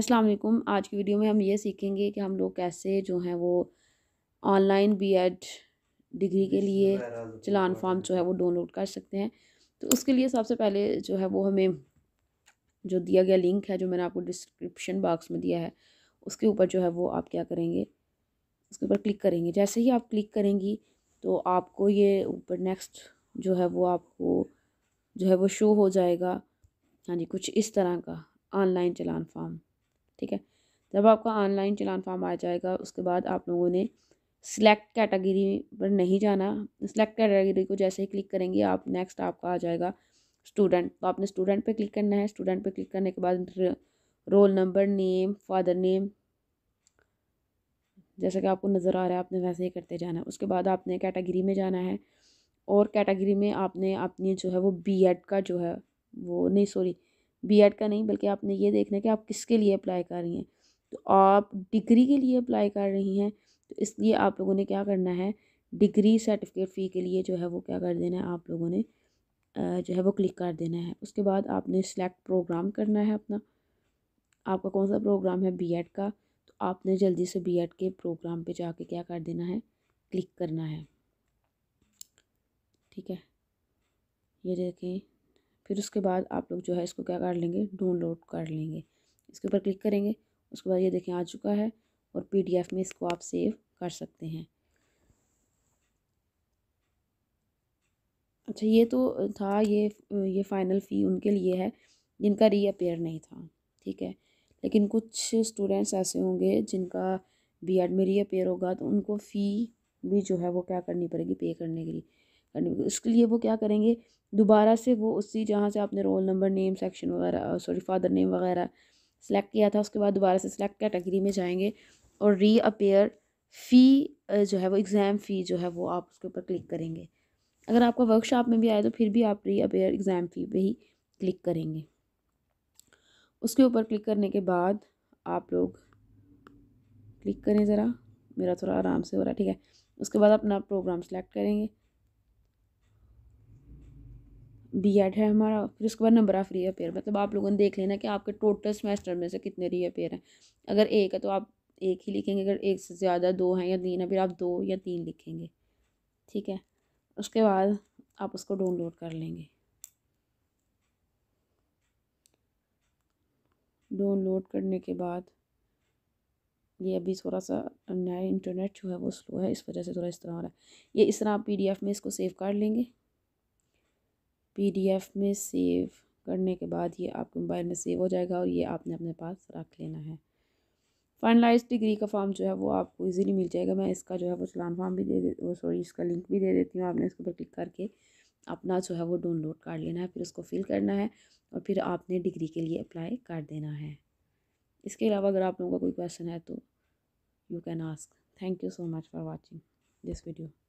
अस्सलाम वालेकुम आज की वीडियो में हम ये सीखेंगे कि हम लोग कैसे जो हैं वो ऑनलाइन बीएड डिग्री के लिए चलान फॉर्म जो है वो डाउनलोड कर सकते हैं तो उसके लिए सबसे पहले जो है वो हमें जो दिया गया लिंक है जो मैंने आपको डिस्क्रिप्शन बॉक्स में दिया है उसके ऊपर जो है वो आप क्या करेंगे उसके ऊपर क्लिक करेंगे जैसे ही आप क्लिक करेंगी तो आपको ये ऊपर नेक्स्ट जो है वो आपको जो है वो शो हो जाएगा हाँ जी कुछ इस तरह का ऑनलाइन चलान फॉर्म ठीक है जब आपका ऑनलाइन चलान फॉर्म आ जाएगा उसके बाद आप लोगों ने सिलेक्ट कैटेगरी पर नहीं जाना सिलेक्ट कैटेगरी को जैसे ही क्लिक करेंगे आप नेक्स्ट आपका आ जाएगा स्टूडेंट तो आपने स्टूडेंट पे क्लिक करना है स्टूडेंट पे क्लिक करने के बाद roll number name father name जैसा कि आपको नज़र आ रहा है आपने वैसे ही करते जाना है उसके बाद आपने कैटेगरी में जाना है और कैटेगरी में आपने अपनी जो है वो बी एड का जो है वो नहीं सॉरी बीएड का नहीं बल्कि आपने ये देखना है कि आप किसके लिए अप्लाई कर रही हैं तो आप डिग्री के लिए अप्लाई कर रही हैं तो इसलिए आप लोगों ने क्या करना है डिग्री सर्टिफिकेट फ़ी के लिए जो है वो क्या कर देना है आप लोगों ने जो है वो क्लिक कर देना है उसके बाद आपने सेलेक्ट प्रोग्राम करना है अपना आपका कौन सा प्रोग्राम है एड का तो आपने जल्दी से एड के प्रोग्राम जा कर क्या कर देना है क्लिक करना है ठीक है ये देखें फिर उसके बाद आप लोग जो है इसको क्या कर लेंगे डाउनलोड कर लेंगे इसके ऊपर क्लिक करेंगे उसके बाद ये देखें आ चुका है और पीडीएफ में इसको आप सेव कर सकते हैं अच्छा ये तो था ये ये फ़ाइनल फ़ी उनके लिए है जिनका रीअपेयर नहीं था ठीक है लेकिन कुछ स्टूडेंट्स ऐसे होंगे जिनका बीएड में रीअपेयर होगा तो उनको फ़ी भी जो है वो क्या करनी पड़ेगी पे करने के लिए उसके लिए वो क्या करेंगे दोबारा से वो उसी जहाँ से आपने रोल नंबर नेम सेक्शन वगैरह सॉरी फादर नेम वगैरह सेलेक्ट किया था उसके बाद दोबारा से सेलेक्ट कैटेगरी में जाएंगे और री अपेयर फ़ी जो है वो एग्ज़ाम फ़ी जो है वो आप उसके ऊपर क्लिक करेंगे अगर आपका वर्कशॉप में भी आया तो फिर भी आप री अपेयर एग्ज़ाम फ़ी पे ही क्लिक करेंगे उसके ऊपर क्लिक करने के बाद आप लोग क्लिक करें ज़रा मेरा थोड़ा आराम से हो रहा है ठीक है उसके बाद अपना प्रोग्राम सेलेक्ट करेंगे बी एड है हमारा फिर उसके बाद नंबर ऑफ़ अपेयर मतलब आप लोगों ने देख लेना कि आपके टोटल सेमेस्टर में से कितने अपेयर हैं अगर एक है तो आप एक ही लिखेंगे अगर एक से ज़्यादा दो हैं या तीन है फिर आप दो या तीन लिखेंगे ठीक है उसके बाद आप उसको डाउनलोड कर लेंगे डाउनलोड करने के बाद ये अभी थोड़ा सा नया इंटरनेट जो है वो स्लो है इस वजह से थोड़ा इस तरह हो रहा है ये इस तरह आप पीडीएफ में इसको सेव कर लेंगे पीडीएफ में सेव करने के बाद ये आपके मोबाइल में सेव हो जाएगा और ये आपने अपने पास रख लेना है फाइनलाइज डिग्री का फॉर्म जो है वो आपको इजीली मिल जाएगा मैं इसका जो है वो चलान फॉर्म भी दे दे वो सॉरी इसका लिंक भी दे देती हूँ आपने इसके ऊपर क्लिक करके अपना जो है वो डाउनलोड कर लेना है फिर उसको फिल करना है और फिर आपने डिग्री के लिए अप्लाई कर देना है इसके अलावा अगर आप लोगों का कोई क्वेश्चन है तो you can ask thank you so much for watching this video